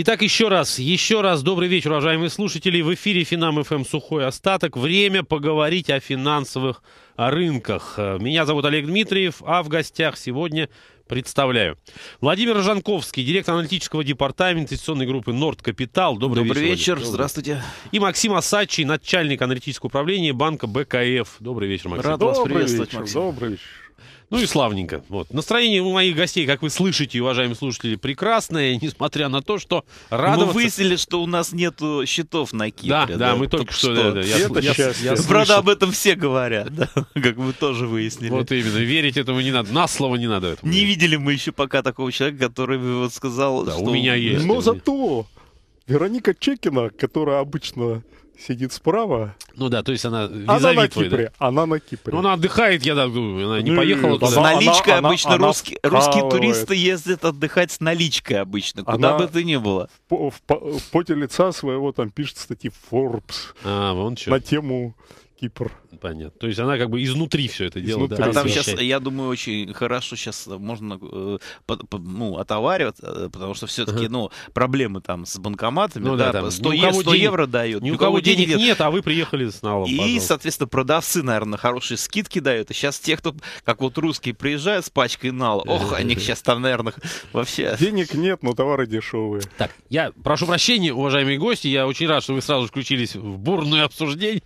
Итак, еще раз, еще раз добрый вечер, уважаемые слушатели. В эфире Финам ФМ эм Сухой Остаток. Время поговорить о финансовых рынках. Меня зовут Олег Дмитриев, а в гостях сегодня представляю. Владимир Жанковский, директор аналитического департамента инвестиционной группы «Норд Капитал». Добрый, Добрый вечер, вечер. Здравствуйте. И Максим Асачий, начальник аналитического управления банка БКФ. Добрый вечер, Максим. Рад Добрый вас приветствовать, вечер. Максим. Добрый вечер. Ну и славненько. Вот. Настроение у моих гостей, как вы слышите, уважаемые слушатели, прекрасное, несмотря на то, что радоваться... Мы выяснили, что у нас нет счетов на Кипре. Да, да, да мы только, что... что... Да, да, я, это я, я, я Правда, об этом все говорят, да, как мы тоже выяснили. Вот именно, верить этому не надо, на слово не надо этому. Не видели мы еще пока такого человека, который бы вот сказал, да, что... у меня есть. Но зато Вероника Чекина, которая обычно сидит справа. Ну да, то есть она Она на твой, Кипре. Да? Она на Кипре. Ну, она отдыхает, я так думаю, она не ну поехала туда. С наличкой она, обычно она, русские, она русские туристы ездят отдыхать с наличкой обычно, куда она бы ты ни было. В, в, в поте лица своего там пишет статьи Forbes а, вон что. на тему Кипр. Понятно. То есть она как бы изнутри все это делает. Да? А там сейчас, я думаю, очень хорошо сейчас можно э, по, по, ну, отовариваться, э, потому что все-таки ага. ну, проблемы там с банкоматами. Ну, да, там, 100, е, 100 денег, евро дают. Ни у, у кого, кого денег нет, нет, а вы приехали с налом. И, пожалуйста. соответственно, продавцы, наверное, хорошие скидки дают. И сейчас те, кто, как вот русские, приезжают с пачкой нала, ох, они сейчас там, наверное, вообще... Денег нет, но товары дешевые. Так, я прошу прощения, уважаемые гости, я очень рад, что вы сразу включились в бурное обсуждение,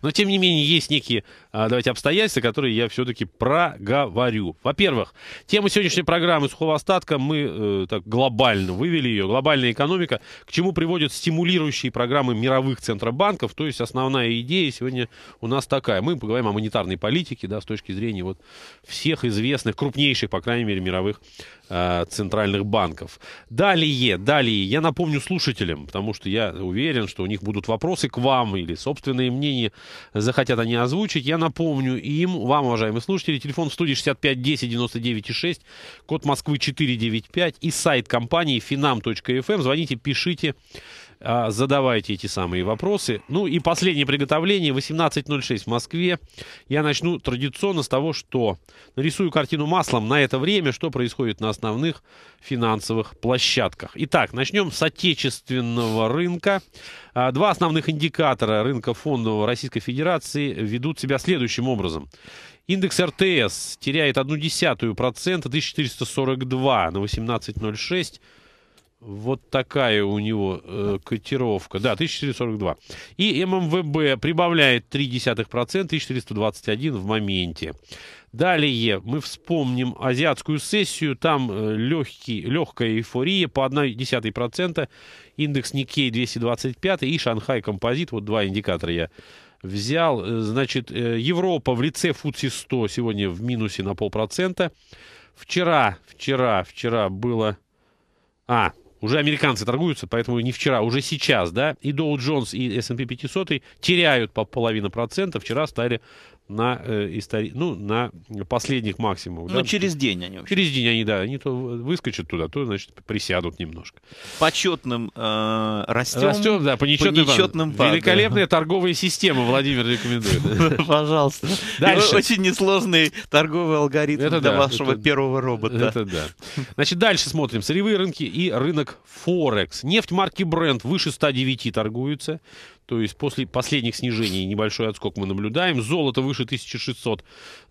но тем не менее есть есть некие, а, давайте, обстоятельства, которые я все-таки проговорю. Во-первых, тему сегодняшней программы сухого остатка мы э, так глобально вывели ее. Глобальная экономика, к чему приводят стимулирующие программы мировых центробанков. То есть основная идея сегодня у нас такая. Мы поговорим о монетарной политике, да, с точки зрения вот всех известных, крупнейших, по крайней мере, мировых Э, центральных банков. Далее, далее, я напомню слушателям, потому что я уверен, что у них будут вопросы к вам или собственные мнения захотят они озвучить. Я напомню им, вам, уважаемые слушатели, телефон в студии 65 10 99 6, код Москвы 495 и сайт компании finam.fm. Эм. Звоните, пишите. А, задавайте эти самые вопросы. Ну и последнее приготовление, 18.06 в Москве. Я начну традиционно с того, что нарисую картину маслом на это время, что происходит на основных финансовых площадках. Итак, начнем с отечественного рынка. А, два основных индикатора рынка фондового Российской Федерации ведут себя следующим образом. Индекс РТС теряет 0,1%, 1442 на 1806. Вот такая у него э, котировка. Да, 1442. И ММВБ прибавляет 0,3%, 1421 в моменте. Далее мы вспомним азиатскую сессию. Там э, легкий, легкая эйфория по 0,1%. Индекс Никей 225 и Шанхай Композит. Вот два индикатора я взял. Э, значит, э, Европа в лице FTSE 100 сегодня в минусе на полпроцента. Вчера, вчера, вчера было... А, уже американцы торгуются, поэтому не вчера, уже сейчас, да, и Dow Jones, и S&P 500 теряют по половину процента, вчера стали на, э, истори... ну, на последних максимумов. Ну, да? через день они вообще. Через день они, да, они то выскочат туда, то, значит, присядут немножко. Почетным э, растем. Растем, да, по нечетным, по нечетным пар, Великолепная торговая система, Владимир рекомендует. Ну, пожалуйста. Дальше. Э, очень несложный торговый алгоритм это для вашего первого робота. Это да. Значит, дальше смотрим. Сырьевые рынки и рынок Форекс. Нефть марки Brent выше 109 торгуется то есть после последних снижений небольшой отскок мы наблюдаем. Золото выше 1600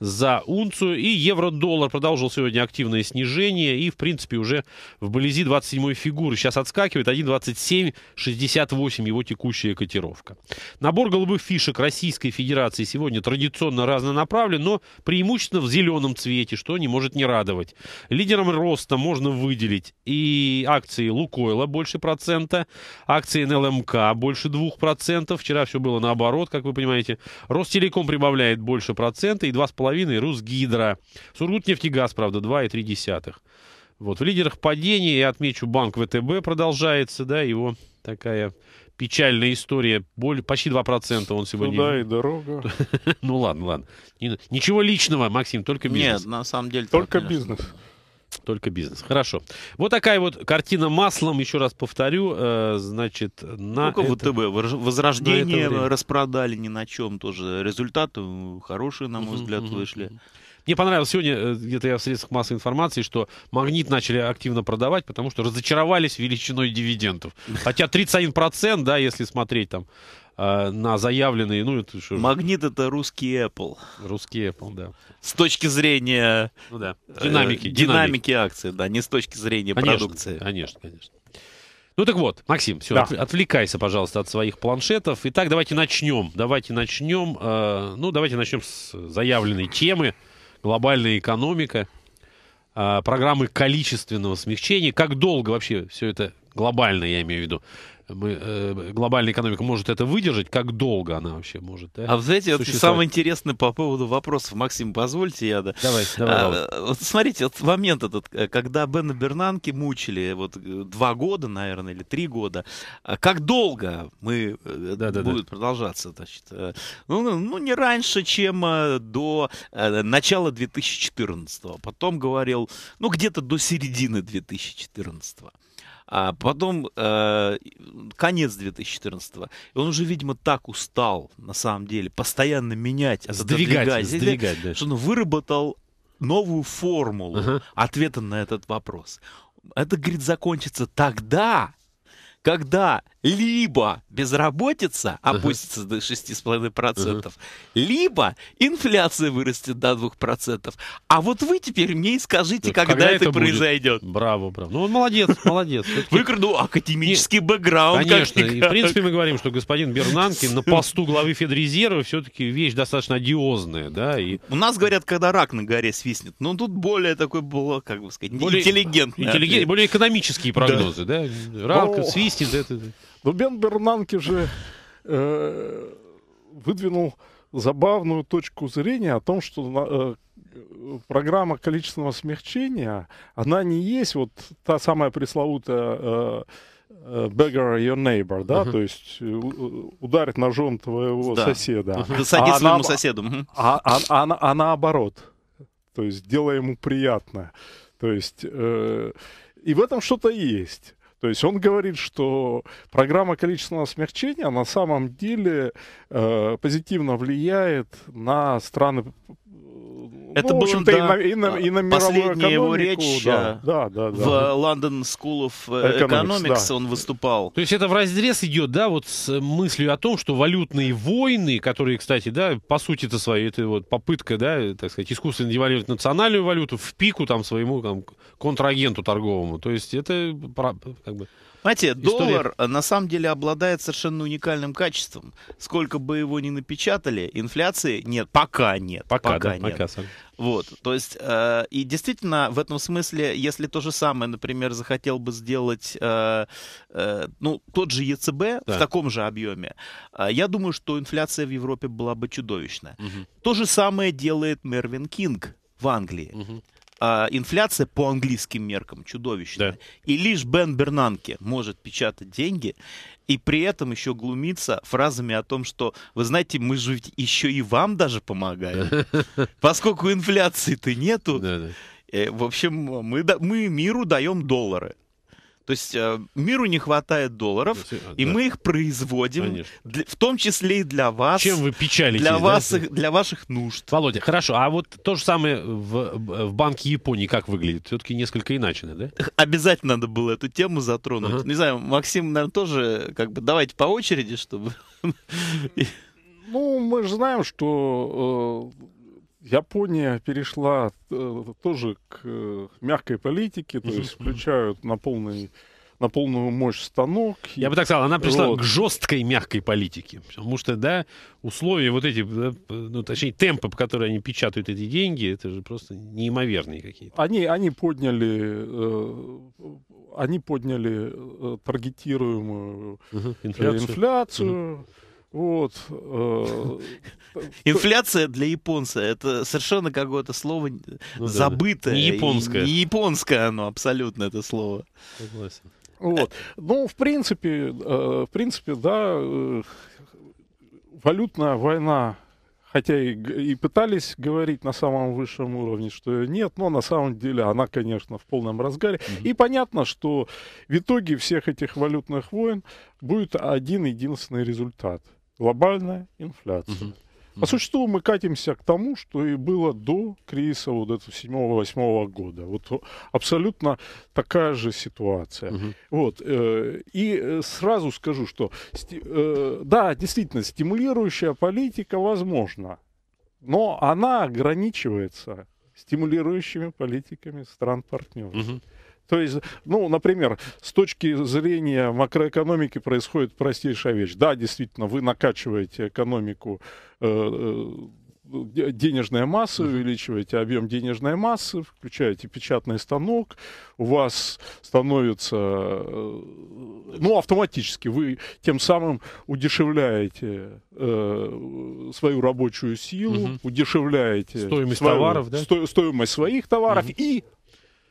за унцию. И евро-доллар продолжил сегодня активное снижение. И, в принципе, уже вблизи 27-й фигуры. Сейчас отскакивает 1.2768 его текущая котировка. Набор голубых фишек Российской Федерации сегодня традиционно разнонаправлен, но преимущественно в зеленом цвете, что не может не радовать. Лидером роста можно выделить и акции Лукойла больше процента, акции НЛМК эм больше 2%. Вчера все было наоборот, как вы понимаете. Ростелеком прибавляет больше процента и 2,5 2,5, Русгидро. Сургутнефтегаз, правда, 2,3. Вот. В лидерах падения, я отмечу, банк ВТБ продолжается, да, его такая печальная история. Более, почти 2% он сегодня... Туда и дорога. Ну ладно, ладно. Ничего личного, Максим, только бизнес. Нет, на самом деле... Только бизнес только бизнес. Хорошо. Вот такая вот картина маслом, еще раз повторю, э, значит, на... Ну, это... ВТБ, возрождение это распродали ни на чем тоже. Результаты э, хорошие, на мой взгляд, вышли. Мне понравилось сегодня, э, где-то я в средствах массовой информации, что магнит начали активно продавать, потому что разочаровались величиной дивидендов. Хотя 31%, да, если смотреть там э, на заявленные, ну это что Магнит это русский Apple. Русский Apple, да. С точки зрения ну, да. динамики, э, динамики, динамики акции, да, не с точки зрения конечно, продукции. Конечно, конечно. Ну так вот, Максим, все, да. отвлекайся, пожалуйста, от своих планшетов. Итак, давайте начнем. Давайте начнем. Э, ну, давайте начнем с заявленной темы глобальная экономика, а, программы количественного смягчения. Как долго вообще все это глобально, я имею в виду, мы, э, глобальная экономика может это выдержать, как долго она вообще может. Да, а вы знаете, вот самое интересное по поводу вопросов, Максим, позвольте я. Да. Давай, давай, а, давай. Вот смотрите, вот момент этот, э, когда Бена Бернанки мучили вот э, два года, наверное, или три года, а как долго мы э, да, да, будет да. продолжаться, значит, ну, ну, ну не раньше, чем до начала 2014, потом говорил, ну где-то до середины 2014. А потом э, конец 2014 -го. И он уже, видимо, так устал, на самом деле, постоянно менять, сдвигать, отодвигать, сдвигать да. что он выработал новую формулу uh-huh. ответа на этот вопрос. Это, говорит, закончится тогда, когда либо безработица опустится uh-huh. до 6,5%, uh-huh. либо инфляция вырастет до 2%. А вот вы теперь мне и скажите, так, когда, когда это, это произойдет. Браво, браво. Ну, он молодец, молодец. Выкрадул академический бэкграунд. Конечно. И, в принципе, мы говорим, что господин Бернанки на посту главы Федрезерва все-таки вещь достаточно одиозная. Да, и... У нас говорят, когда рак на горе свистнет. Но тут более такой было, как бы сказать, более интеллигентный. Интеллигент, более экономические прогнозы. Да. Да? Рак свистнет. Это... Но ну, Бен Бернанке же э, выдвинул забавную точку зрения о том, что э, программа количественного смягчения, она не есть вот та самая пресловутая э, э beggar your neighbor, да, uh-huh. то есть э, э, ударит ножом твоего да. соседа. Uh-huh. а своему на... соседу. А, а, а, а, а наоборот, то есть делай ему приятное, То есть э, и в этом что-то есть. То есть он говорит, что программа количественного смягчения на самом деле э, позитивно влияет на страны это ну, в общем-то, на, и на, и на последняя его речь да, да, да, да. в London School of Economics, Economics да. он выступал. То есть это в разрез идет, да, вот с мыслью о том, что валютные войны, которые, кстати, да, по сути-то своей, это вот попытка, да, так сказать, искусственно девальвировать национальную валюту в пику там своему там, контрагенту торговому. То есть это как бы знаете, доллар э, на самом деле обладает совершенно уникальным качеством. Сколько бы его ни напечатали, инфляции нет, пока нет. Пока, пока да, нет. Пока, вот, то есть, э, и действительно, в этом смысле, если то же самое, например, захотел бы сделать, э, э, ну, тот же ЕЦБ да. в таком же объеме, э, я думаю, что инфляция в Европе была бы чудовищная. Угу. То же самое делает Мервин Кинг в Англии. Угу. А, инфляция по английским меркам чудовищная. Да. И лишь Бен Бернанке может печатать деньги и при этом еще глумиться фразами о том, что, вы знаете, мы же еще и вам даже помогаем, поскольку инфляции-то нету. Э, в общем, мы, мы миру даем доллары. То есть э, миру не хватает долларов, да, а, и да. мы их производим, для, в том числе и для вас. Чем вы печалитесь? Для, вас, да? для ваших нужд. Володя, хорошо, а вот то же самое в, в Банке Японии как выглядит? Все-таки несколько иначе, да? Обязательно надо было эту тему затронуть. Ага. Не знаю, Максим, наверное, тоже, как бы, давайте по очереди, чтобы... Ну, мы же знаем, что э, Япония перешла э, тоже к э, мягкой политике, то есть включают на полный на полную мощь станок. Я бы так сказал, она пришла вот. к жесткой мягкой политике. Потому что, да, условия вот эти, ну, точнее, темпы, по которым они печатают эти деньги, это же просто неимоверные какие-то. Они, они подняли, э, они подняли э, таргетируемую угу, инфляцию. инфляцию. Угу вот. Э, Инфляция для японца это совершенно какое-то слово э, ну забытое. не японское. Не японское оно абсолютно это слово. Согласен. Вот. Ну, в принципе, э, в принципе, да, валютная война, хотя и, и пытались говорить на самом высшем уровне, что нет, но на самом деле она, конечно, в полном разгаре. mm И понятно, что в итоге всех этих валютных войн будет один единственный результат – глобальная инфляция. Угу. По существу мы катимся к тому, что и было до кризиса вот этого 7-8 года. Вот абсолютно такая же ситуация. Угу. Вот. Э, и э, сразу скажу, что э, да, действительно, стимулирующая политика возможна, но она ограничивается стимулирующими политиками стран-партнеров. Угу. То есть, ну, например, с точки зрения макроэкономики происходит простейшая вещь. Да, действительно, вы накачиваете экономику э, э, денежная масса, увеличиваете объем денежной массы, включаете печатный станок, у вас становится, э, ну, автоматически вы тем самым удешевляете э, свою рабочую силу, угу. удешевляете стоимость свою, товаров, да? сто, стоимость своих товаров угу. и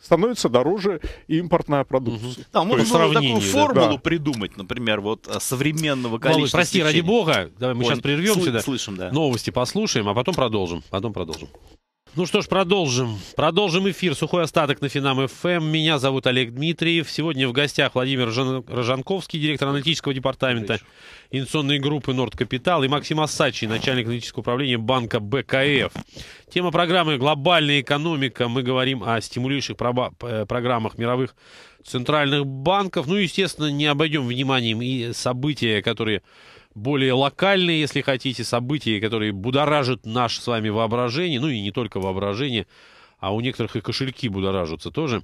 становится дороже импортная продукция. А, да, можно такую формулу да. придумать, например, вот э, современного количества. Малыш, прости, ради бога, давай мы Он, сейчас прервемся, сл- да. слышим, да. новости послушаем, а потом продолжим, потом продолжим. Ну что ж, продолжим. Продолжим эфир. Сухой остаток на Финам ФМ. Эм. Меня зовут Олег Дмитриев. Сегодня в гостях Владимир Рожанковский, директор аналитического департамента инвестиционной группы Норд Капитал и Максим Асачий, начальник аналитического управления банка БКФ. Тема программы «Глобальная экономика». Мы говорим о стимулирующих э, программах мировых центральных банков. Ну, естественно, не обойдем вниманием и события, которые более локальные, если хотите, события, которые будоражат наше с вами воображение, ну и не только воображение, а у некоторых и кошельки будоражатся тоже.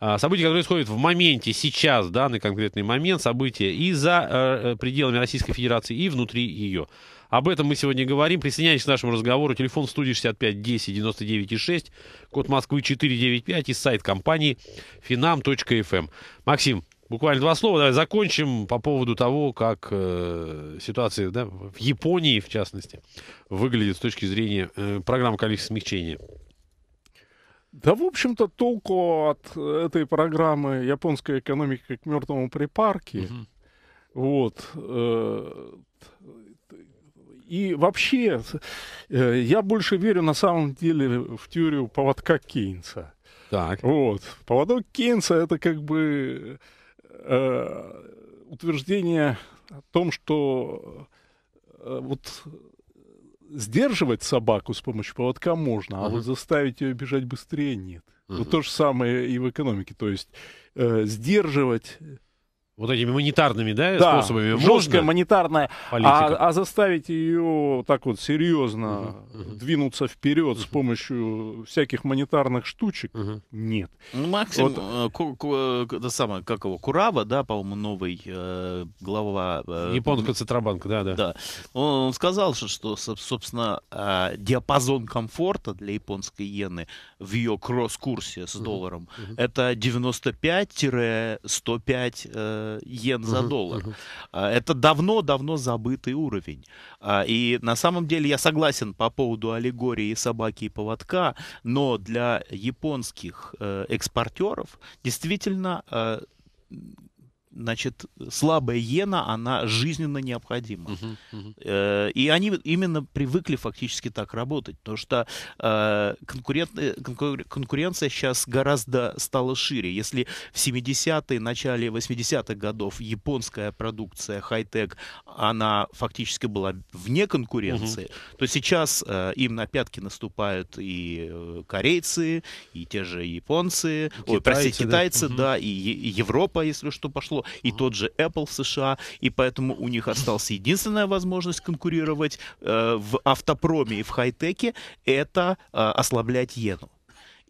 А, события, которые происходят в моменте, сейчас, данный конкретный момент, события и за э, э пределами Российской Федерации, и внутри ее. Об этом мы сегодня говорим. Присоединяйтесь к нашему разговору. Телефон в студии 65 10 99 6, код Москвы 495 и сайт компании finam.fm. Эм. Максим, Буквально два слова. Давай закончим по поводу того, как э, ситуация да, в Японии, в частности, выглядит с точки зрения э, программ количества смягчения. Да, в общем-то, толку от э, этой программы «Японская экономика к мертвому припарке». Угу. Вот. Э, и вообще, э, я больше верю, на самом деле, в теорию поводка Кейнса. Так. Вот. Поводок Кейнса — это как бы Э, утверждение о том, что э, вот сдерживать собаку с помощью поводка можно, а угу. вот заставить ее бежать быстрее нет. Угу. Вот то же самое и в экономике. То есть э, сдерживать вот этими монетарными да, да способами жесткая монетарная, а, а заставить ее так вот серьезно угу, угу. двинуться вперед угу. с помощью всяких монетарных штучек угу. нет. Ну, Максим, вот. Э, ку- ку- э, это самое, как его, Курава, да, по-моему, новый э, глава... Э, Японского Центробанка, да, да. да. Он, сказал, что, что собственно, э, диапазон комфорта для японской иены в ее кросс-курсе с угу. долларом угу. это 95-105 э, йен за доллар. А, это давно-давно забытый уровень. А, и на самом деле я согласен по поводу аллегории собаки и поводка, но для японских э, экспортеров действительно э, значит, слабая иена, она жизненно необходима. Uh-huh, uh-huh. И они именно привыкли фактически так работать, потому что э, э, конкуренция сейчас гораздо стала шире. Если в 70-е, начале 80-х годов японская продукция хай-тек, она фактически была вне конкуренции, uh-huh. то сейчас им на пятки наступают и корейцы, и те же японцы, китайцы, ой, прости, китайцы, да, да и, и Европа, если что, пошло Google и тот же Apple в США, и поэтому у них осталась единственная возможность конкурировать э, в автопроме и в хай-теке, это э, ослаблять иену.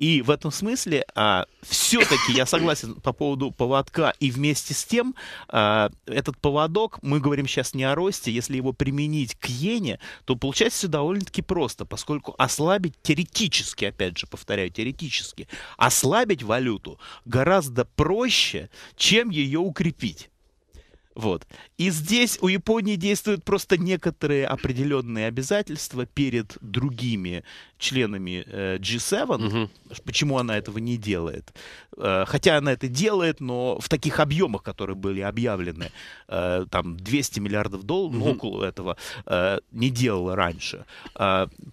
И в этом смысле а, все-таки я согласен по поводу поводка. И вместе с тем а, этот поводок, мы говорим сейчас не о росте, если его применить к иене, то получается все довольно-таки просто, поскольку ослабить теоретически, опять же, повторяю, теоретически, ослабить валюту гораздо проще, чем ее укрепить. Вот. И здесь у Японии действуют просто некоторые определенные обязательства перед другими членами э, G7. Угу. Почему она этого не делает? Э, хотя она это делает, но в таких объемах, которые были объявлены, э, там 200 миллиардов долларов, mm около этого, э, не делала раньше.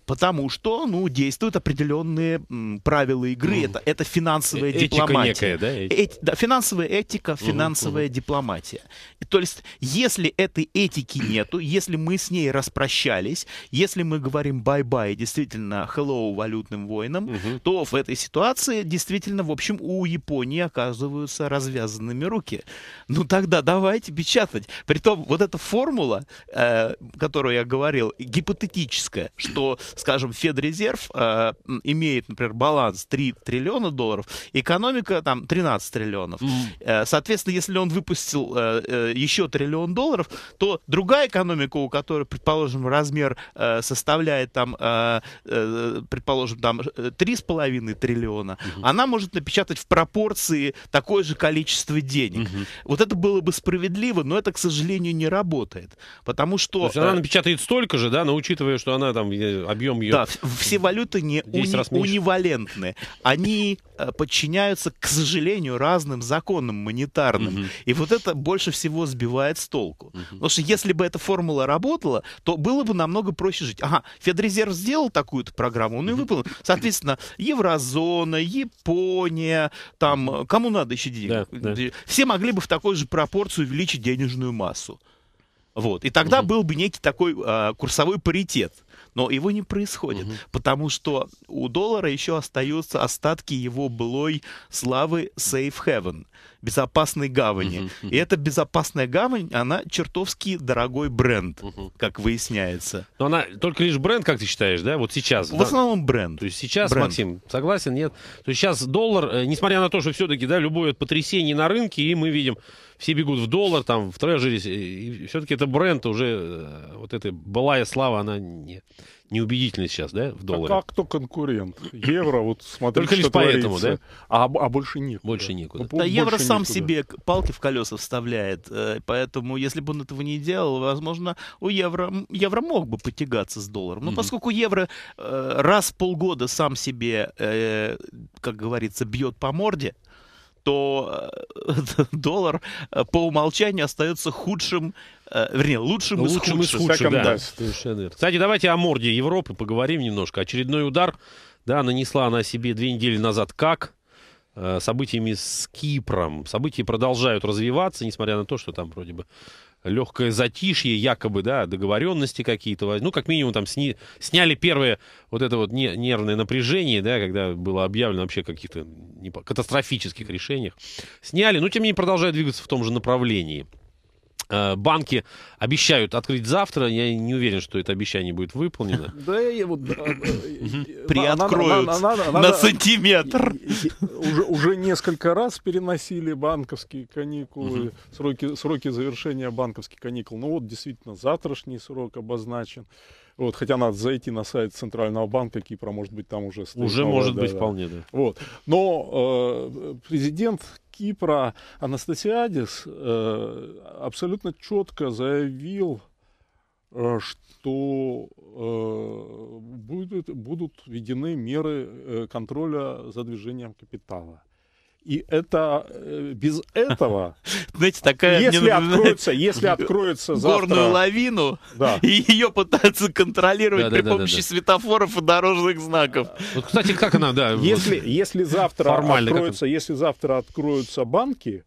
Потому что, ну, действуют определенные правила игры. Это, это финансовая э- дипломатия. Некая, да? Э- да, финансовая этика, финансовая mm-hmm. дипломатия. И, то есть, если этой этики нету, если мы с ней распрощались, если мы говорим бай-бай, действительно, hello валютным воинам, mm-hmm. то в этой ситуации действительно, в общем, у Японии оказываются развязанными руки. Ну тогда давайте печатать. Притом вот эта формула, э, которую я говорил, гипотетическая, что, скажем, Федрезерв э, имеет, например, баланс 3 триллиона долларов, экономика там 13 триллионов. Mm. Соответственно, если он выпустил э, э, еще триллион долларов, то другая экономика, у которой, предположим, размер э, составляет там, э, э предположим, там 3,5 триллиона, mm-hmm. она может напечатать в пропорции такое же количество денег. Угу. Вот это было бы справедливо, но это, к сожалению, не работает. Потому что... То есть она э, напечатает столько же, да, но учитывая, что она там, э, объем ее... Да, все валюты не уни, унивалентны. Они Э, подчиняются, к сожалению, разным законам монетарным. Угу. И вот это больше всего сбивает с толку. Угу. Потому что если бы эта формула работала, то было бы намного проще жить. Ага, Федрезерв сделал такую-то программу, он ее выполнил. Соответственно, еврозона, Япония, там, э, кому надо еще денег? Да, да. Все могли бы в такой же пропорции увеличить денежную массу. Вот. И тогда угу. был бы некий такой а, курсовой паритет но его не происходит, угу. потому что у доллара еще остаются остатки его былой славы safe haven, безопасной гавани. Угу. И эта безопасная гавань, она чертовски дорогой бренд, угу. как выясняется. Но она только лишь бренд, как ты считаешь, да? Вот сейчас. В да? основном бренд. То есть сейчас, бренд. Максим, согласен, нет? То есть сейчас доллар, э, несмотря на то, что все-таки, да, любое потрясение на рынке, и мы видим все бегут в доллар, там, в трежери. И все-таки это бренд уже, э, вот эта былая слава, она не, неубедительна сейчас, да, в долларе? А как то конкурент? Евро, вот смотри, Только лишь поэтому, да? А, а больше некуда. Больше некуда. Ну, да, больше евро сам никуда. себе палки в колеса вставляет, э, поэтому если бы он этого не делал, возможно, у евро, евро мог бы потягаться с долларом. Но mm-hmm. поскольку евро э, раз в полгода сам себе, как говорится, бьет по морде, то э, доллар э, по умолчанию остается худшим, э, вернее, лучшим, ну, из, лучшим худших. из худших. Да. Кстати, давайте о морде Европы поговорим немножко. Очередной удар, да, нанесла она себе две недели назад. Как? событиями с Кипром. События продолжают развиваться, несмотря на то, что там вроде бы легкое затишье, якобы, да, договоренности какие-то. Ну, как минимум, там сни, сняли первое вот это вот не, нервное напряжение, да, когда было объявлено вообще о каких-то катастрофических решениях. Сняли, но тем не менее продолжают двигаться в том же направлении. Э, банки обещают открыть завтра. Я не уверен, что это обещание будет выполнено. Да, я вот... Э, э, Приоткроют на сантиметр. Уже несколько раз переносили банковские каникулы, сроки завершения банковских каникул. Ну вот, действительно, завтрашний срок обозначен. Вот, хотя надо зайти на сайт Центрального банка Кипра, может быть, там уже... Уже может быть вполне, да. Вот. Но президент Кипра Анастасиадис э, абсолютно четко заявил, э, что э, будет, будут введены меры контроля за движением капитала. И это э, без этого... Знаете, такая... Если откроется, если откроется завтра... Горную лавину, да. и ее пытаются контролировать да, при да, помощи светофоров и дорожных знаков. Вот, кстати, как она, да... Если, если завтра Формально, откроются, если завтра откроются банки,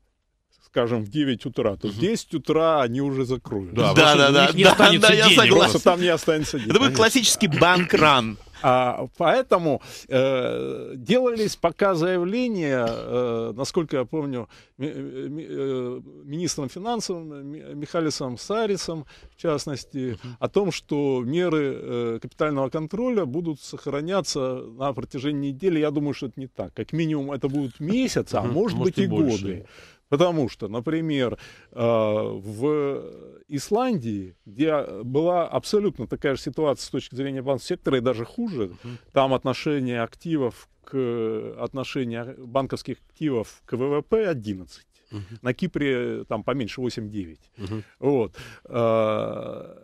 скажем, в 9 утра, то в 10 утра они уже закроют. Да, да, да. Да, да, да, я согласен. Просто там не останется денег. Это будет классический банк-ран. А поэтому э, делались пока заявления, э, насколько я помню, ми, ми, э, министром финансов Михалисом Сарисом, в частности, о том, что меры э, капитального контроля будут сохраняться на протяжении недели. Я думаю, что это не так. Как минимум это будут месяцы, а может, быть и годы. Потому что, например, э, в Исландии, где была абсолютно такая же ситуация с точки зрения банковского сектора и даже хуже, угу. там отношение активов к отношению банковских активов к ВВП 11. Угу. На Кипре там поменьше 8-9. Угу. Вот. Э,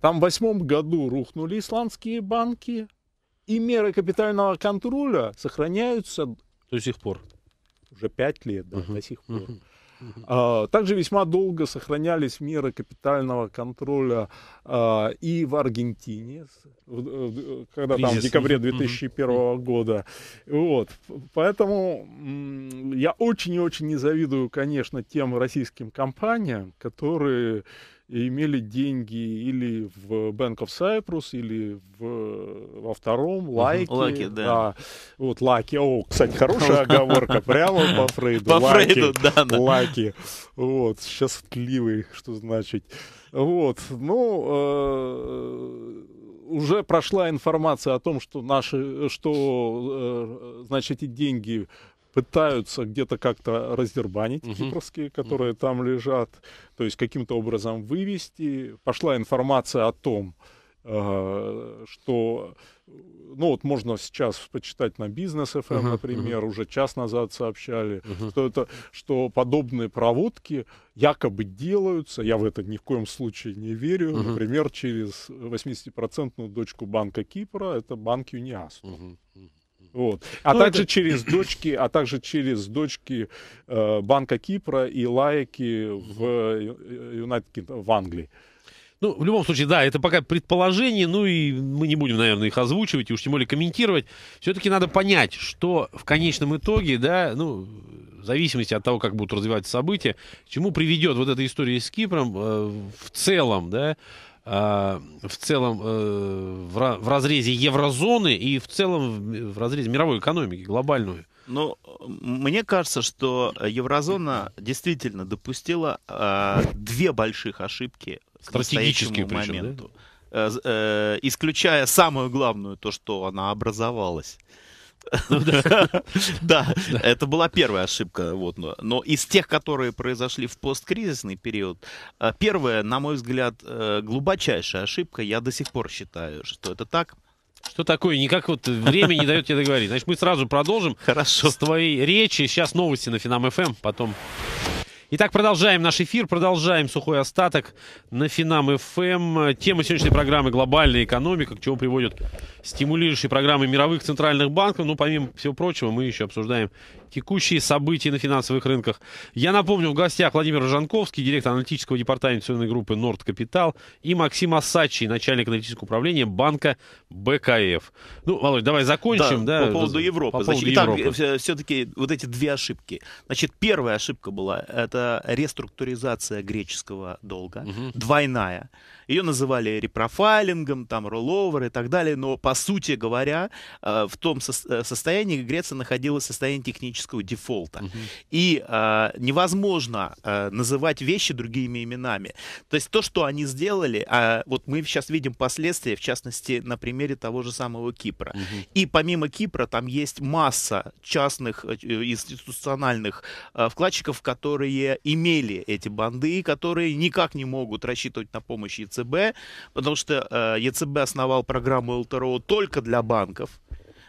там в восьмом году рухнули исландские банки, и меры капитального контроля сохраняются... До сих пор. Уже пять лет, да, угу. до сих пор. Угу. А, также весьма долго сохранялись меры капитального контроля а, и в Аргентине, э, когда там в декабре 2001 года. Вот. Поэтому я очень и очень не завидую, конечно, тем российским компаниям, которые имели деньги или в Bank of Cyprus, или в, во втором, лайки. Лаки, да. да. Вот лаки. О, кстати, хорошая оговорка. Прямо по Фрейду. По лаки, Фрейду, да. да. Лаки. Вот, счастливый, что значит. Вот, ну, э, уже прошла информация о том, что наши, что, э, значит, эти деньги пытаются где-то как-то раздербанить угу. кипрские, которые угу. там лежат, то есть каким-то образом вывести. Пошла информация о том, э, что ну вот можно сейчас почитать на бизнес FM, uh-huh, эм», например, uh-huh. уже час назад сообщали, uh-huh. что это что подобные проводки якобы делаются, я в это ни в коем случае не верю, uh-huh. например, через 80% дочку банка Кипра, это банк ЮНИАС. Uh-huh. Вот. А ну, также это... через дочки, а также через дочки э, Банка Кипра и лайки в э, Юнайтед в Англии. Ну, в любом случае, да, это пока предположение, ну и мы не будем, наверное, их озвучивать и уж тем более комментировать. Все-таки надо понять, что в конечном итоге, да, ну, в зависимости от того, как будут развиваться события, чему приведет вот эта история с Кипром э, в целом, да, а, в целом э, в разрезе еврозоны и в целом в разрезе мировой экономики, глобальную. Ну, мне кажется, что еврозона действительно допустила а, две больших ошибки к настоящему моменту. Причем, э, да? Э, исключая самую главную, то, что она образовалась. Да, это была первая ошибка. Вот, но из тех, которые произошли в посткризисный период, э, первая, на мой взгляд, э, глубочайшая ошибка, я до сих пор считаю, что это так. Что такое? Никак вот время не дает тебе договорить. Значит, мы сразу продолжим. Хорошо. С твоей речи. Сейчас новости на Финам ФМ, эм, потом Итак, продолжаем наш эфир, продолжаем сухой остаток на Финам ФМ. Эм. Тема сегодняшней программы «Глобальная экономика», к чему приводят стимулирующие программы мировых центральных банков. Ну, помимо всего прочего, мы еще обсуждаем текущие события на финансовых рынках. Я напомню, в гостях Владимир Жанковский, директор аналитического департамента инвестиционной группы «Норд Капитал» и Максим Асачи, начальник аналитического управления банка БКФ. Ну, Володь, давай закончим. Да, да, по поводу Европы. По поводу Европы. Итак, все-таки вот эти две ошибки. Значит, первая ошибка была, это реструктуризация греческого долга, угу. двойная. Ее называли репрофайлингом, там, ролловер и так далее, но, по сути говоря, э, в том э, состоянии Греция находилась в состоянии технического логического дефолта. Угу. И э, невозможно э, называть вещи другими именами. То есть то, что они сделали, э, вот мы сейчас видим последствия, в частности, на примере того же самого Кипра. Угу. И помимо Кипра там есть масса частных э, институциональных э, вкладчиков, которые имели эти банды, и которые никак не могут рассчитывать на помощь ЕЦБ, потому что э, ЕЦБ основал программу ЛТРО только для банков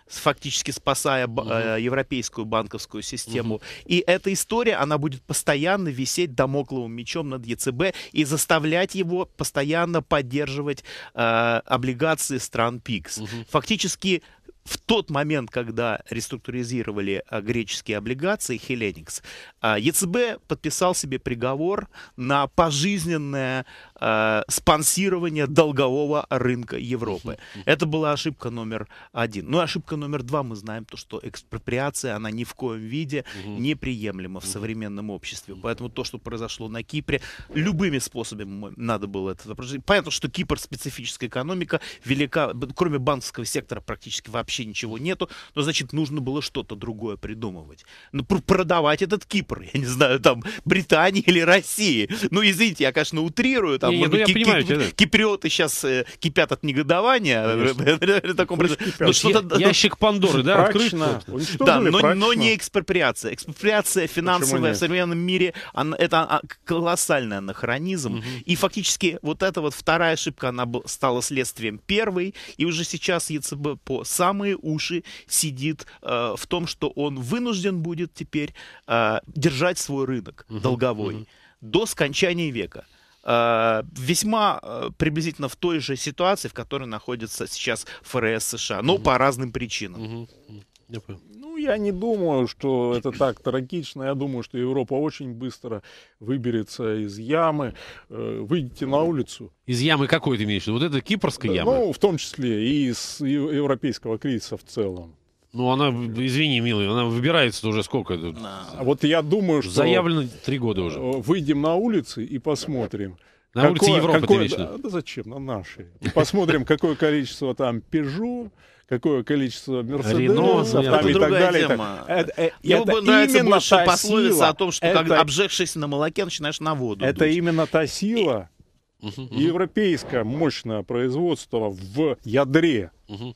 фактически спасая угу. э, европейскую банковскую систему. Угу. И эта история, она будет постоянно висеть домокловым мечом над ЕЦБ и заставлять его постоянно поддерживать э, облигации стран ПИКС. Угу. Фактически в тот момент, когда реструктуризировали э, греческие облигации Хеленикс, э, ЕЦБ подписал себе приговор на пожизненное э, спонсирования долгового рынка Европы. Это была ошибка номер один. Ну и ошибка номер два, мы знаем то, что экспроприация, она ни в коем виде неприемлема в современном обществе. Поэтому то, что произошло на Кипре, любыми способами надо было это Понятно, что Кипр специфическая экономика, велика, кроме банковского сектора практически вообще ничего нету, но значит нужно было что-то другое придумывать. Ну, продавать этот Кипр, я не знаю, там Британии или России. Ну извините, я, конечно, утрирую, там не, ну, я ки- понимаю, ки- э, э, ну, да. киприоты сейчас кипят от негодования. таком Ящик Пандоры, да, открыт. Да, но, не экспроприация. Экспроприация финансовая в современном мире, это а, колоссальный анахронизм. И фактически вот эта вот вторая ошибка, она стала следствием первой, и уже сейчас ЕЦБ по самые уши сидит э, в том, что он вынужден будет теперь держать свой рынок долговой до скончания века. Э, весьма э, приблизительно в той же ситуации, в которой находится сейчас ФРС США, но угу. по разным причинам. Угу. Я Ну, я не думаю, что это так трагично. Я думаю, что Европа очень быстро выберется из ямы. Э, выйдите на улицу. Из ямы какой ты имеешь? Вот это кипрская яма? Ну, в том числе и из европейского кризиса в целом. Ну, она, извини, милый, она выбирается уже сколько? Да. Вот я думаю, что... Заявлено три года уже. Э, выйдем на улицы и посмотрим. На какое, улице Европы какое, вечно. Да, да зачем, на наши. Посмотрим, какое количество там Peugeot, какое количество Мерседесов там и так далее. Тема. Это, э, это, Ему это нравится пословица сила, о том, что это, обжегшись на молоке, начинаешь на воду Это именно та сила, европейское мощное производство в ядре угу.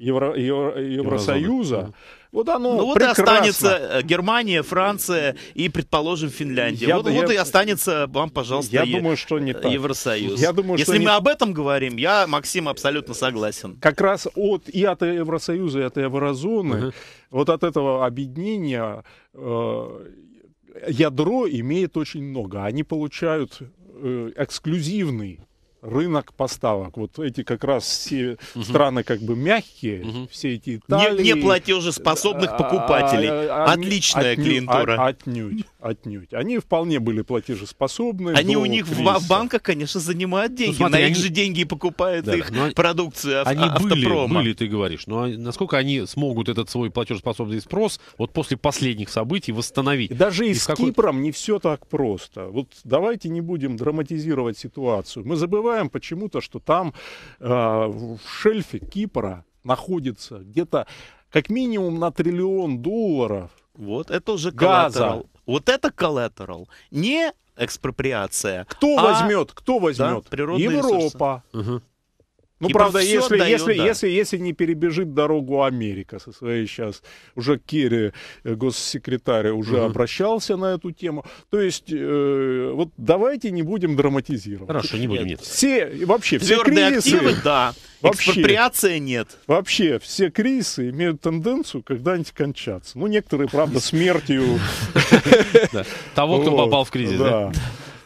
Евро, Евро, Евросоюза, вот оно Ну вот и останется э, Германия, Франция и, предположим, Финляндия. Я, вот, я, вот и останется вам, пожалуйста, я е- думаю, что не так. Евросоюз. Я думаю, Если что мы не... об этом говорим, я, Максим, абсолютно согласен. Как раз от, и от Евросоюза, и от Еврозоны, Uh-huh. вот от этого объединения... Э, Ядро имеет очень много. Они получают э, эксклюзивный рынок поставок. Вот эти как раз все угу. страны как бы мягкие, угу. все эти Италии... Не, не платежеспособных а, покупателей. А, а, Отличная отню, клиентура. А, отнюдь, отнюдь. Они вполне были платежеспособны. Они у них кризиса. в банках, конечно, занимают ну, деньги. Ну, смотри, На они... их же деньги покупают да, их но... продукцию они автопрома. Были, были, ты говоришь. Но насколько они смогут этот свой платежеспособный спрос вот после последних событий восстановить? даже и с какой... Кипром не все так просто. Вот давайте не будем драматизировать ситуацию. Мы забываем забываем почему-то, что там э, в шельфе Кипра находится где-то как минимум на триллион долларов. Вот это уже коллатерал. Вот это коллатерал. Не экспроприация. Кто а... возьмет? Кто возьмет? Да, Европа. Угу. Ну, Ибо типа, правда, если, дает, если, да. если, если не перебежит дорогу Америка со своей сейчас, уже Керри, э, госсекретарь, уже угу. обращался на эту тему. То есть, э, вот давайте не будем драматизировать. Хорошо, не будем, нет. Все, вообще, Твердые все кризисы... активы, да. Вообще, Экспроприация нет. Вообще, все кризисы имеют тенденцию когда-нибудь кончаться. Ну, некоторые, правда, смертью... Того, кто попал в кризис, да?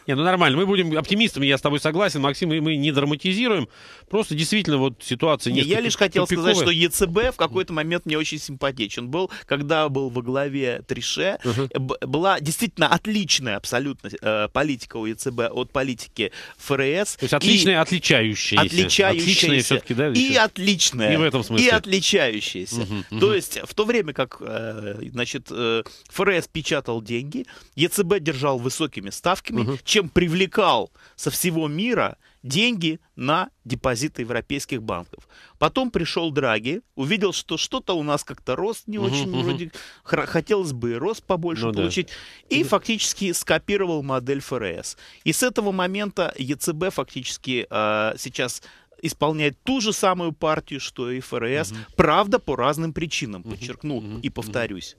Не, ну нормально, мы будем оптимистами, я с тобой согласен, Максим, мы не драматизируем, просто действительно вот ситуация не Я лишь хотел тупиковая. сказать, что ЕЦБ в какой-то момент мне очень симпатичен был, когда был во главе Трише, угу. была действительно отличная абсолютно э, политика у ЕЦБ от политики ФРС. То есть отличная, и... отличающаяся. Отличающаяся. Отличная все-таки, да? Еще? И отличная. И в этом смысле. И отличающаяся. Угу, угу. То есть в то время как, э, значит, э, ФРС печатал деньги, ЕЦБ держал высокими ставками, угу чем привлекал со всего мира деньги на депозиты европейских банков. Потом пришел Драги, увидел, что что-то у нас как-то рост не очень, вроде хотелось бы рост побольше ну, получить, да. и фактически скопировал модель ФРС. И с этого момента ЕЦБ фактически э, сейчас исполняет ту же самую партию, что и ФРС, угу. правда, по разным причинам, подчеркну угу. и повторюсь.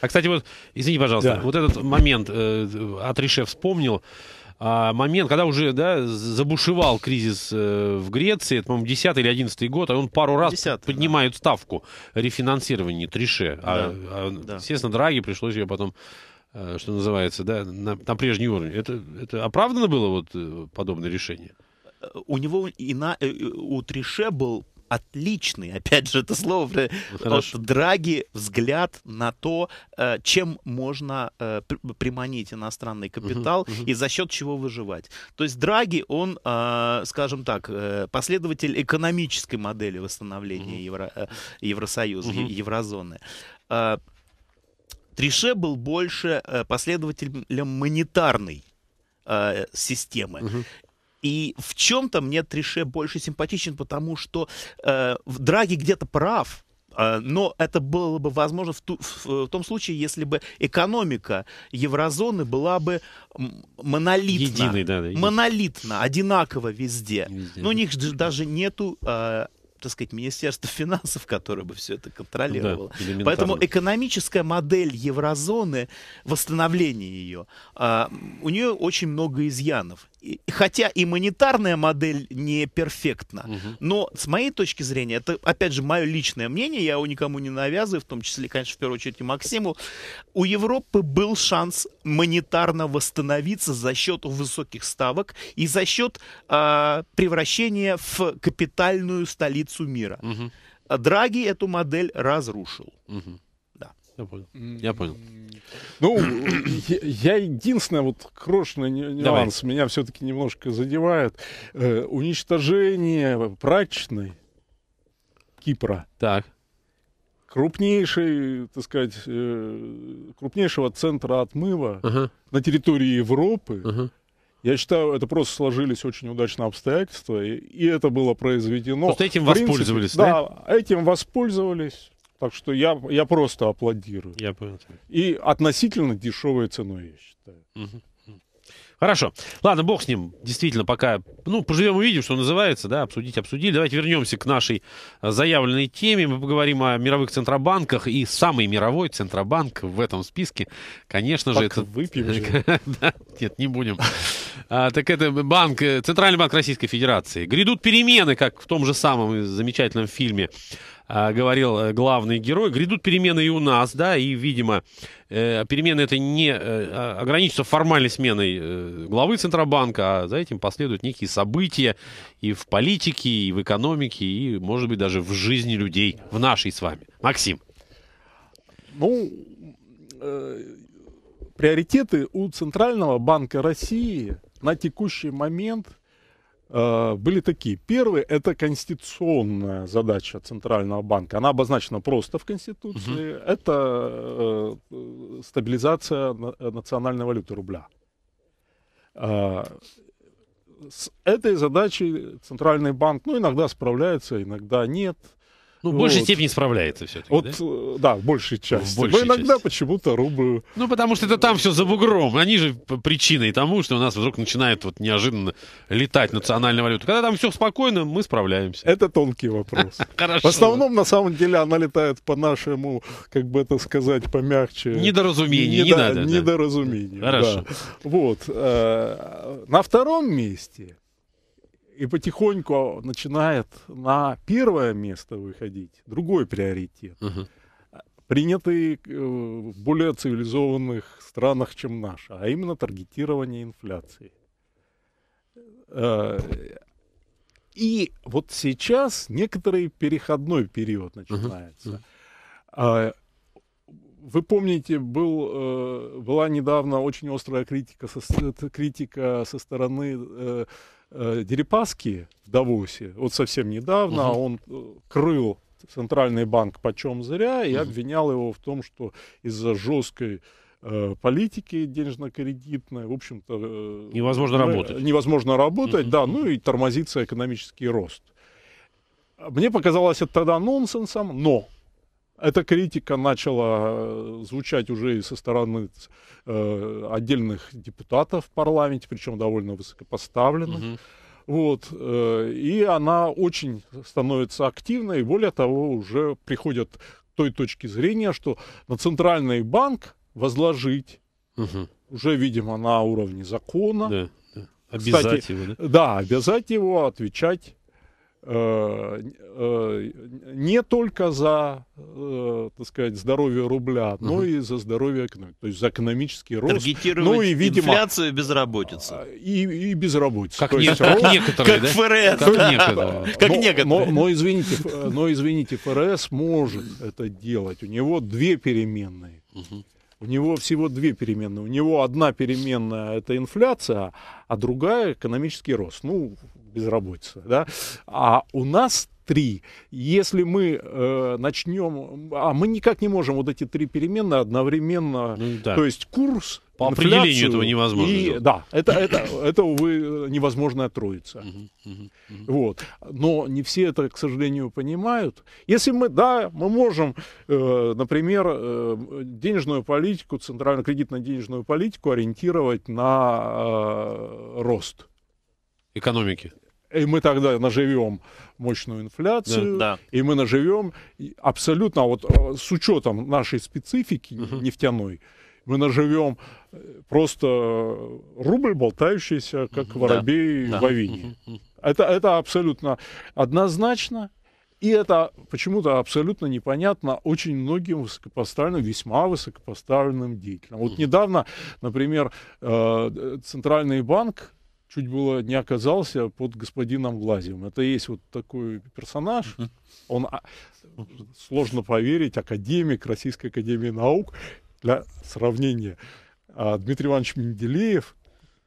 А, кстати, вот, извини, пожалуйста, да. вот этот момент э, Атрише вспомнил, а момент, когда уже да, забушевал кризис э, в Греции, это, по-моему, 10 или 11 год, а он пару раз 10 поднимает да. ставку рефинансирования Трише. А, да, а, да. Естественно, Драги пришлось ее потом, э, что называется, да, на, на прежний уровень. Это, это оправдано было вот э, подобное решение? у него и на, э, э, у Трише был отличный, опять же, это слово ну, Хорошо. от э, Драги, взгляд на то, чем можно приманить иностранный капитал угу, и за счет чего выживать. То есть Драги, он, скажем так, последователь экономической модели восстановления угу. Евро, Евросоюза, угу. еврозоны. Трише был больше последователем монетарной системы. Угу. И в чем-то мне Трише больше симпатичен, потому что э, Драги где-то прав, э, но это было бы возможно в, ту, в, в том случае, если бы экономика еврозоны была бы монолитна, Единый, да, да, монолитна, одинаково везде. везде. Но у них даже нету э, так сказать, Министерство финансов, которое бы все это контролировало. Ну да, Поэтому экономическая модель еврозоны, восстановление ее, э, у нее очень много изъянов хотя и монетарная модель не перфектна, угу. но с моей точки зрения, это, опять же, мое личное мнение, я его никому не навязываю, в том числе, конечно, в первую очередь и Максиму, у Европы был шанс монетарно восстановиться за счет высоких ставок и за счет э, превращения в капитальную столицу мира. Угу. Драги эту модель разрушил. Угу. Я понял. Я понял. Ну, ну э, я, я единственное, вот крошный нюанс Давай. меня все-таки немножко задевает. Э, уничтожение прачечной Кипра. Так. Крупнейший, так сказать, э, крупнейшего центра отмыва ага. на территории Европы. Ага. Я считаю, это просто сложились очень удачные обстоятельства, и, и это было произведено. Просто этим принципе, воспользовались, да? Да, этим воспользовались так что я, я просто аплодирую. Я понял. И относительно дешевой ценой, я считаю. Угу. Хорошо. Ладно, бог с ним. Действительно, пока, ну, поживем увидим, что называется, да, обсудить обсудили. Давайте вернемся к нашей э, заявленной теме. Мы поговорим о мировых центробанках. И самый мировой центробанк в этом списке, конечно так же, это... выпьем же. нет, не будем. А, так это банк, Центральный банк Российской Федерации. Грядут перемены, как в том же самом замечательном фильме а, говорил э, главный герой, грядут перемены и у нас, да, и, видимо, э, перемены это не э, а, ограничится формальной сменой главы Центробанка, а за этим последуют некие события и в политике, и в экономике, и, может быть, даже в жизни людей, в нашей с вами. Максим. Ну, э, приоритеты у Центрального банка России на текущий момент – Э, были такие. Первый – это конституционная задача Центрального банка. Она обозначена просто в Конституции. Угу. Это э, стабилизация на, э, национальной валюты рубля. Э, с этой задачей Центральный банк ну, иногда справляется, иногда нет – ну, в вот. степени справляется все-таки, вот, да? Э, да, в большей части. В большей Но иногда части. почему-то рублю... Ну, потому что это там все за бугром. Они же причиной тому, что у нас вдруг начинает вот неожиданно летать национальная валюта. Когда там все спокойно, мы справляемся. Это тонкий вопрос. Хорошо. В основном, на самом деле, она летает по нашему, как бы это сказать, помягче... Недоразумение, не надо. Недоразумение, Хорошо. Вот. Э, на втором месте и потихоньку начинает на первое место выходить другой приоритет. Угу. Принятый э, в более цивилизованных странах, чем наша, а именно таргетирование инфляции. Э, и вот сейчас некоторый переходной период начинается. Uh-huh. Вы помните, был, э, была недавно очень острая критика со, критика со стороны Э, Дерипаски в Давосе, вот совсем недавно, угу. он э, крыл Центральный банк почем зря и угу. обвинял его в том, что из-за жесткой э, политики денежно-кредитной, в общем-то... невозможно э, работать. Невозможно работать, угу. да, ну и тормозится экономический рост. Мне показалось это тогда нонсенсом, но эта критика начала э, звучать уже и со стороны э, отдельных депутатов в парламенте, причем довольно высокопоставленных. Угу. Вот, э, и она очень становится активной, и более того, уже приходят к той точке зрения, что на центральный банк возложить, угу. уже, видимо, на уровне закона. Да, да. Обязать Кстати, его, да? Да, обязать его отвечать Э, не только за, э, так сказать, здоровье рубля, но и за здоровье экономики, то есть за экономический рост. ну и, видимо, инфляцию и безработицу. Э, и, и безработицу. Как, не, есть, как рост... некоторые, как да? ФРС. Как да. некоторые. Как но, некоторые. Но, но, извините, но, извините, ФРС может это делать. У него две переменные. Угу. У него всего две переменные. У него одна переменная это инфляция, а другая экономический рост. Ну, безработица. Да? А у нас три. Если мы э, начнем, а мы никак не можем вот эти три перемены одновременно, ну, да. то есть курс, по определению этого невозможно. И, да, это, это, это, увы, невозможная троица. вот. Но не все это, к сожалению, понимают. Если мы, да, мы можем, э, например, э, денежную политику, центральную кредитно-денежную политику ориентировать на э, рост. Экономики и мы тогда наживем мощную инфляцию, да, да. и мы наживем абсолютно, а вот э, с учетом нашей специфики угу. нефтяной, мы наживем э, просто рубль, болтающийся, как воробей да, в авине. Да. Это, это абсолютно однозначно, и это почему-то абсолютно непонятно очень многим высокопоставленным, весьма высокопоставленным деятелям. Вот недавно, например, э, Центральный банк чуть было не оказался под господином Глазием. Это есть вот такой персонаж. Он, а, сложно поверить, академик Российской Академии Наук. Для сравнения, а, Дмитрий Иванович Менделеев –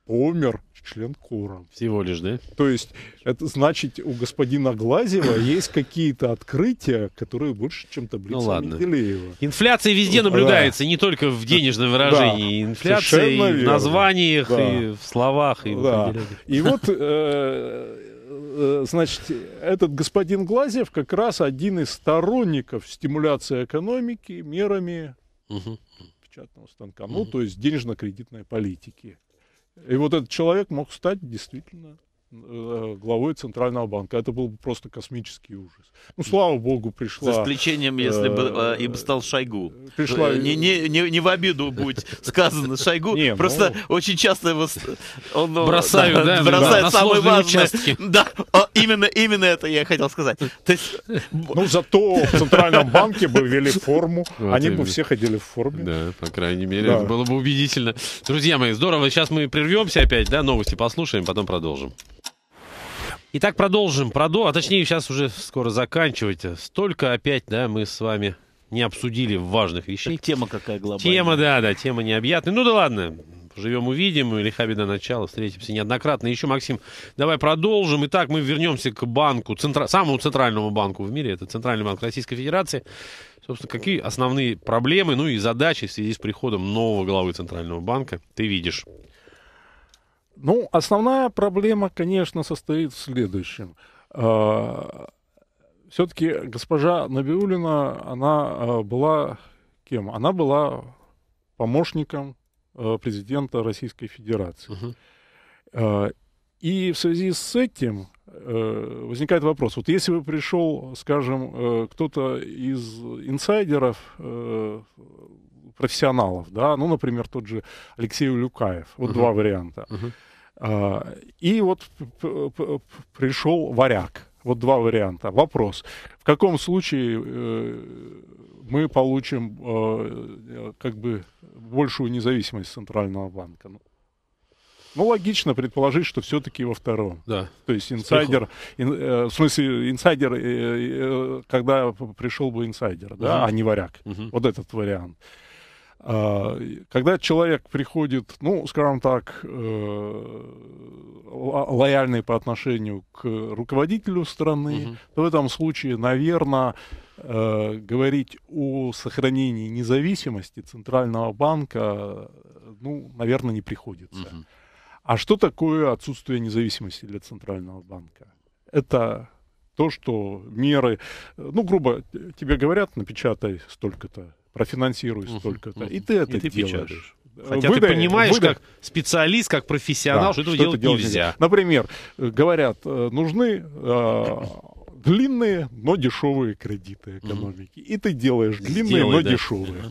Умер член кура. Всего лишь, да? То есть, это значит, у господина Глазева есть какие-то открытия, которые больше, чем таблица ну, ладно. Менделеева. Инфляция везде наблюдается, да. не только в денежном выражении. Да. Инфляция и в названиях, да. и в словах, и да. И вот... Э, э, значит, этот господин Глазев как раз один из сторонников стимуляции экономики мерами печатного станка, ну, то есть денежно-кредитной политики. И вот этот человек мог стать действительно Э, главой Центрального банка. Это был бы просто космический ужас. Ну, слава богу, пришла... За исключением, если бы э, э, и бы стал Шойгу. Пришла... Не, не, не, не в обиду будет сказано Шойгу, не, ну. просто ну... очень часто его он, бросают, да, да, бросают да, самые важные. Участки. Да, именно, именно это я хотел сказать. То есть... Ну, зато в Центральном банке бы ввели форму, вот они бы все ходили в форме. Да, по крайней мере, да. это было бы убедительно. Друзья мои, здорово, сейчас мы прервемся опять, да, новости послушаем, потом продолжим. Итак, продолжим. Продо... А точнее, сейчас уже скоро заканчивайте. Столько опять, да, мы с вами не обсудили важных вещей. Так тема какая глобальная. Тема, да, да, тема необъятная. Ну да ладно, живем, увидим. Или Хабида начала, встретимся неоднократно. Еще, Максим, давай продолжим. Итак, мы вернемся к банку, центра... самому центральному банку в мире. Это Центральный банк Российской Федерации. Собственно, какие основные проблемы, ну и задачи в связи с приходом нового главы Центрального банка ты видишь? Ну, основная проблема, конечно, состоит в следующем. А, Все-таки госпожа Набиулина, она а, была кем? Она была помощником а, президента Российской Федерации. И в связи с этим э, возникает вопрос. Вот если бы пришел, скажем, э, кто-то из инсайдеров, э, профессионалов, да, ну, например, тот же Алексей Улюкаев, вот угу. два варианта. Угу а, и вот пришел варяг. Вот два варианта. Вопрос. В каком случае э, мы получим э, как бы большую независимость Центрального банка? Ну, ну логично предположить, что все-таки во втором. Да. То есть инсайдер, ин, э, в смысле, инсайдер, э, э, когда пришел бы инсайдер, да, угу. а не варяг. Угу. Вот этот вариант. А, когда человек приходит, ну, скажем так, э, лояльный по отношению к руководителю страны, угу. то в этом случае, наверное, э, говорить о сохранении независимости Центрального банка, ну, наверное, не приходится. Угу. А что такое отсутствие независимости для Центрального банка? Это то, что меры, ну, грубо тебе говорят, напечатай столько-то профинансируй столько Угу. И ты это и ты делаешь. Печатаешь. Э, Хотя выдай, ты понимаешь, выдай. как специалист, как профессионал, да, что этого что делать делаешь нельзя. нельзя. Например, э, говорят, э, нужны э, длинные, но дешевые кредиты экономики. mm И ты делаешь длинные, Сделай, но да. дешевые.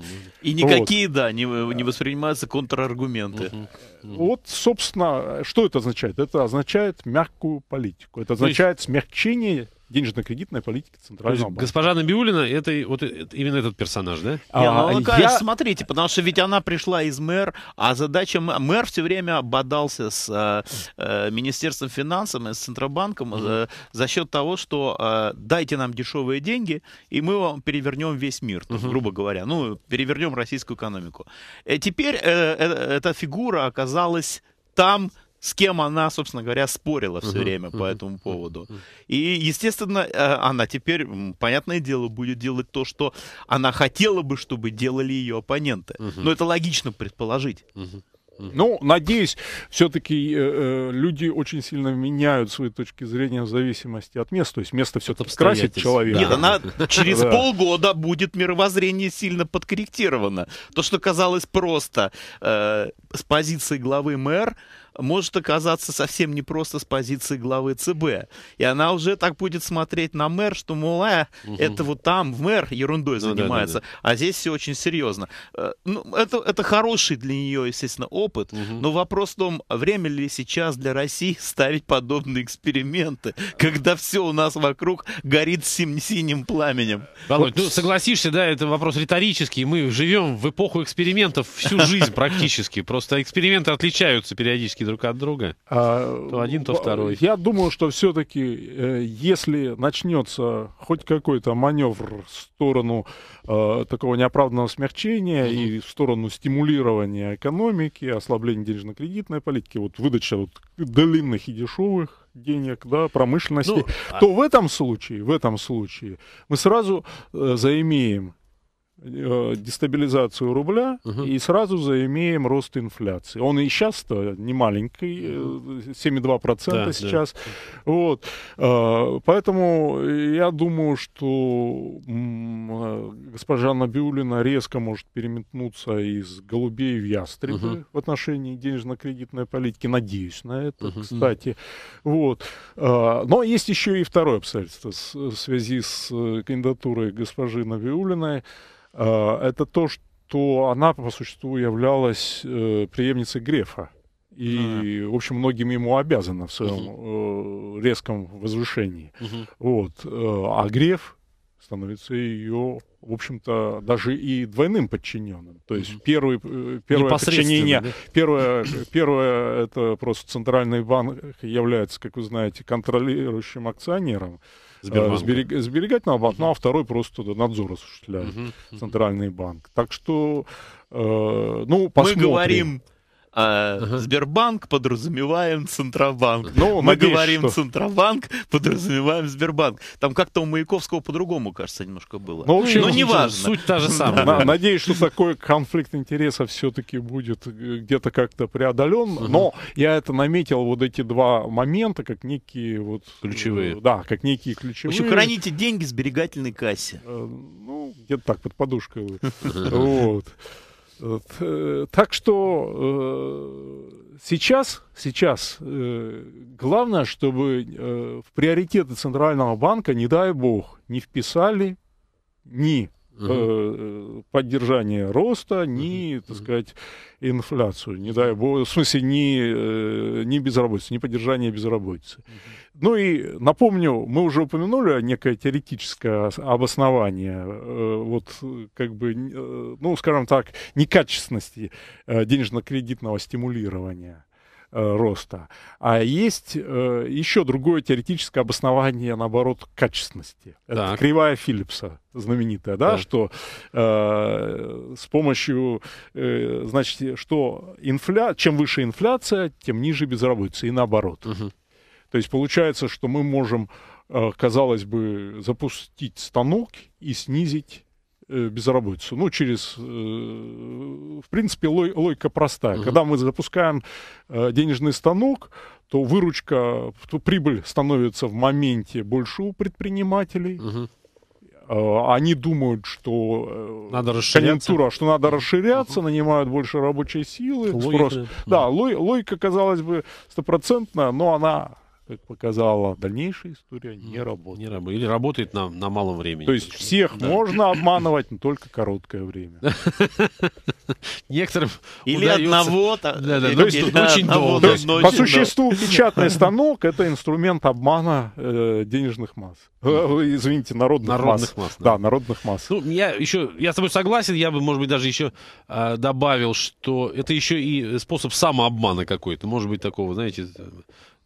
И никакие, вот. да, не, не воспринимаются контраргументы. mm Вот, собственно, что это означает? Это означает мягкую политику. Это означает есть... смягчение денежно-кредитная политика Центрального банка. Госпожа Набиулина, это вот это, именно этот персонаж, да? Ну, а, я, ну, я... смотрите, потому что ведь она пришла из мэр, а задача мэр все время бодался с э, э, Министерством финансов и с Центробанком mm-hmm. э, за счет того, что э, дайте нам дешевые деньги, и мы вам перевернем весь мир, mm-hmm. грубо говоря, ну перевернем российскую экономику. Э, теперь э, э, эта фигура оказалась там с кем она, собственно говоря, спорила все uh-huh, время uh-huh, по этому поводу. Uh-huh. И, естественно, э, она теперь, понятное дело, будет делать то, что она хотела бы, чтобы делали ее оппоненты. Uh-huh. Но это логично предположить. Uh-huh. Ну, надеюсь, все-таки э, э, люди очень сильно меняют свои точки зрения в зависимости от места. То есть место все-таки красит человека. Нет, она через полгода будет мировоззрение сильно подкорректировано. То, что казалось просто э, с позиции главы мэра может оказаться совсем не просто с позиции главы ЦБ. И она уже так будет смотреть на мэр, что, мол, э, угу. это вот там мэр ерундой ну, занимается, да, да, да. а здесь все очень серьезно. Э, ну, это, это хороший для нее, естественно, опыт, угу. но вопрос в том, время ли сейчас для России ставить подобные эксперименты, когда все у нас вокруг горит синим, синим пламенем. Володь, ну согласишься, да, это вопрос риторический. Мы живем в эпоху экспериментов всю жизнь практически. Просто эксперименты отличаются периодически близки друг от друга? А, то один, то второй. Я думаю, что все-таки, э, если начнется хоть какой-то маневр в сторону э, такого неоправданного смягчения mm-hmm. и в сторону стимулирования экономики, ослабления денежно-кредитной политики, вот выдача вот длинных и дешевых денег, да, промышленности, ну, то а... в этом случае, в этом случае мы сразу э, заимеем Э, дестабилизацию рубля угу. и сразу заимеем рост инфляции. Он и сейчас-то не маленький, 7,2% э, да, сейчас. Да. Вот. Э, поэтому я думаю, что госпожа Набиулина резко может переметнуться из голубей в ястребы угу. в отношении денежно-кредитной политики. Надеюсь на это, угу. кстати. Вот. Но есть еще и второе обстоятельство в связи с кандидатурой госпожи Набиулиной Э, это то, что она по существу являлась э, преемницей Грефа. И, uh в общем, многим ему обязана в своем uh э, резком возвышении. uh Вот. А Греф становится ее, в общем-то, даже и двойным подчиненным. То есть uh первый, первое подчинение, да? первое, первое это просто центральный банк является, как вы знаете, контролирующим акционером. Сбербанка. Э, сберег, сберегательного банка, угу. ну а второй просто надзор осуществляет угу. Центральный банк. Так что, э, ну, посмотрим. Мы говорим а ага. Сбербанк подразумеваем Центробанк. Ну, Мы надеюсь, говорим что... Центробанк, подразумеваем Сбербанк. Там как-то у Маяковского по-другому, кажется, немножко было. Ну, в общем, Но ну, не важно. Суть та же самая. Да. Надеюсь, что такой конфликт интересов все-таки будет э, где-то как-то преодолен. Ага. Но я это наметил, вот эти два момента, как некие вот... Э, ключевые. Да, как некие ключевые. В общем, храните деньги в сберегательной кассе. Э, ну, где-то так, под подушкой. Вот. Э, так что э, сейчас, сейчас э, главное, чтобы в приоритеты Центрального банка, не дай бог, не вписали ни угу. поддержание роста, ни, угу. так сказать, инфляцию, не дай бог, в смысле, ни, э, ни безработицы, ни поддержание безработицы. Угу. Ну и напомню, мы уже упомянули некое теоретическое обоснование, вот как бы, ну, скажем так, некачественности денежно-кредитного стимулирования. Э, роста. А есть э, еще другое теоретическое обоснование, наоборот, качественности. Это кривая Филлипса знаменитая, да, да. что э, с помощью, э, значит, что инфля... чем выше инфляция, тем ниже безработица, и наоборот. Угу. То есть получается, что мы можем, э, казалось бы, запустить станок и снизить Э, безработицу. Ну, через, э, в принципе, логика простая. Угу. Когда мы запускаем э, денежный станок, то выручка, то прибыль становится в моменте больше у предпринимателей. Угу они думают, что надо конъюнктура, что надо расширяться, uh нанимают больше рабочей силы. Логика. Спрос. Да, uh-huh. логика, казалось бы, стопроцентная, но она как показала дальнейшая история, не работает. Не работает. Или работает на, на малом времени. То есть точно. всех да. можно обманывать, но только короткое время. Некоторым Или одного. то Очень долго. По существу печатный станок — это инструмент обмана э, денежных масс. Э, извините, народных масс. Да, народных масс. Ну, я еще, я с тобой согласен, я бы, может быть, даже еще а, добавил, что это еще и способ самообмана какой-то. Может быть, такого, знаете,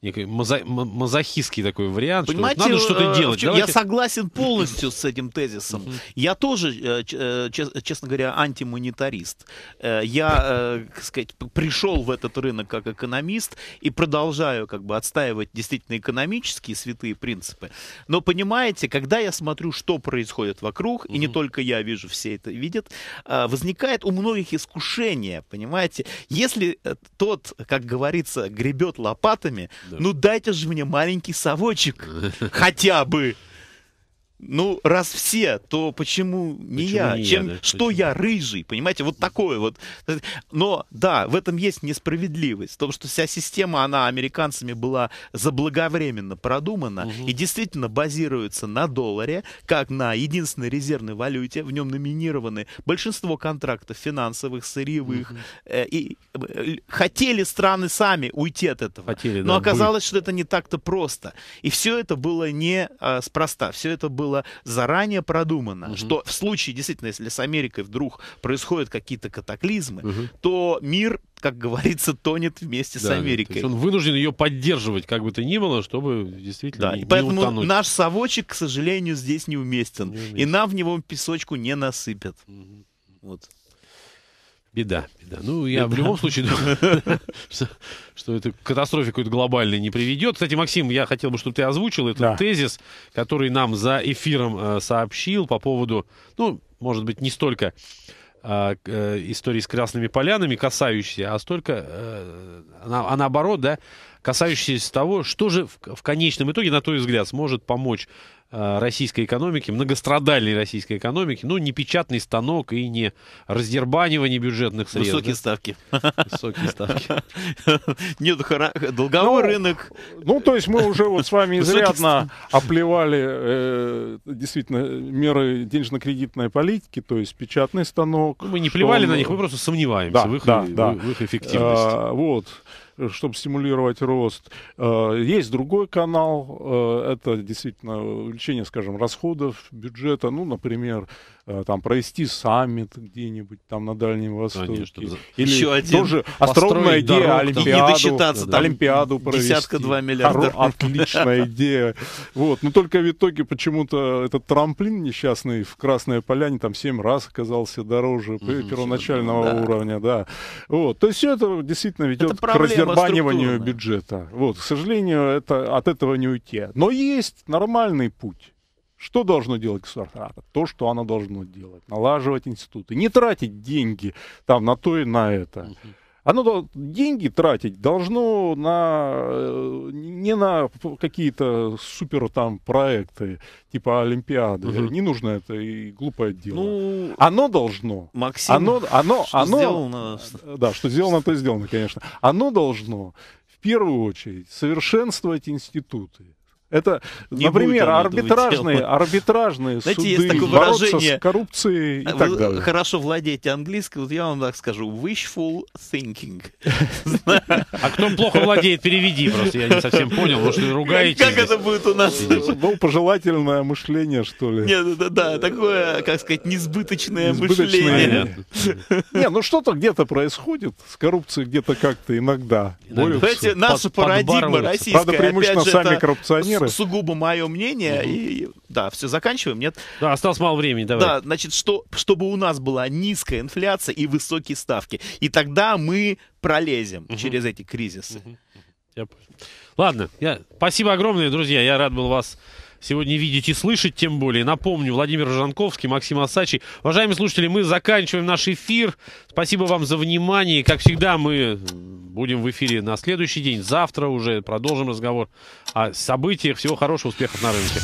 некий мазо, мазохистский такой вариант. Понимаете, что надо что-то э, делать. Чем, Я согласен полностью с этим тезисом. Я тоже, э, э, честно говоря, антимонетарист. Я, так сказать, пришел в этот рынок как экономист и продолжаю как бы отстаивать действительно экономические святые принципы. Но понимаете, когда я смотрю, что происходит вокруг, и не только я вижу, все это видят, возникает у многих искушение, понимаете? Если тот, как говорится, гребет лопатами, да ну дайте же мне маленький совочек. Хотя бы ну, раз все, то почему не почему я? Не Чем, я да? Что почему? я рыжий? Понимаете, вот такое вот. Но да, в этом есть несправедливость. В том, что вся система, она американцами была заблаговременно продумана угу. и действительно базируется на долларе, как на единственной резервной валюте. В нем номинированы большинство контрактов финансовых, сырьевых. Угу. И э, хотели страны сами уйти от этого. Хотели, но да, оказалось, будет. что это не так-то просто. И все это было не а, спроста. Все это было было заранее продумано, угу. что в случае, действительно, если с Америкой вдруг происходят какие-то катаклизмы, угу. то мир как говорится, тонет вместе да, с Америкой. он вынужден ее поддерживать, как бы то ни было, чтобы действительно да, не, и поэтому не утонуть. наш совочек, к сожалению, здесь неуместен, неуместен. И нам в него песочку не насыпят. Угу. Вот. Беда, беда. Ну, я беда. в любом случае думаю, что это к катастрофе какой-то глобальной не приведет. Кстати, Максим, я хотел бы, чтобы ты озвучил этот да. тезис, который нам за эфиром э, сообщил по поводу, ну, может быть, не столько а, э, истории с красными полянами касающейся, а столько, э, а наоборот, да, касающиеся того, что же в, в конечном итоге, на твой взгляд, сможет помочь э, российской экономике, многострадальной российской экономике, ну, не печатный станок и не раздербанивание бюджетных средств. Высокие да? ставки. Высокие ставки. Нет, долговой ну, рынок. Ну, то есть мы уже вот с вами изрядно оплевали э, действительно меры денежно-кредитной политики, то есть печатный станок. Ну, мы не плевали на них, мы просто сомневаемся э, в, их, эффективности. А, вот чтобы стимулировать рост. Э, есть другой канал, э, это действительно увеличение, скажем, расходов бюджета, ну, например, Э, там провести саммит где-нибудь там на Дальнем Востоке. Конечно. Или Еще один тоже остроумная идея дорог, Олимпиаду, да, да. Олимпиаду провести. Десятка два миллиарда. Хоро... Отличная идея. Вот. Но только в итоге почему-то этот трамплин несчастный в Красной Поляне там семь раз оказался дороже угу, первоначального да. уровня. Да. Вот. То есть все это действительно ведет это к раздербаниванию бюджета. Вот. К сожалению, это, от этого не уйти. Но есть нормальный путь что должно делать государство? А, то, что оно должно делать. Налаживать институты. Не тратить деньги там на то и на это. Оно деньги тратить должно на, э, не на какие-то супер там проекты, типа Олимпиады. Угу. Не нужно это и глупое дело. Ну, оно должно. Максим, оно, оно, что оно, сделано... Э, да, что сделано, то сделано, конечно. Оно должно в первую очередь совершенствовать институты это, не например, арбитражные, арбитражные Знаете, суды, есть такое выражение, с коррупцией и э, вы так далее. хорошо владеете английским, вот я вам так скажу, wishful thinking. А кто плохо владеет, переведи просто, я не совсем понял, потому что ругаете. Как это будет у нас? Ну, пожелательное мышление, что ли. Нет, да, да, такое, как сказать, несбыточное мышление. Не, ну что-то где-то происходит, с коррупцией где-то как-то иногда. Знаете, наша парадигма российская, Надо преимущественно сами коррупционеры примеры. сугубо мое мнение. Угу. И, да, все, заканчиваем, нет? Да, осталось мало времени, давай. Да, значит, что, чтобы у нас была низкая инфляция и высокие ставки. И тогда мы пролезем угу. через эти кризисы. Угу. Я Ладно, я... спасибо огромное, друзья. Я рад был вас сегодня видеть и слышать, тем более. Напомню, Владимир Жанковский, Максим Асачий. Уважаемые слушатели, мы заканчиваем наш эфир. Спасибо вам за внимание. Как всегда, мы будем в эфире на следующий день. Завтра уже продолжим разговор о событиях. Всего хорошего, успехов на рынке.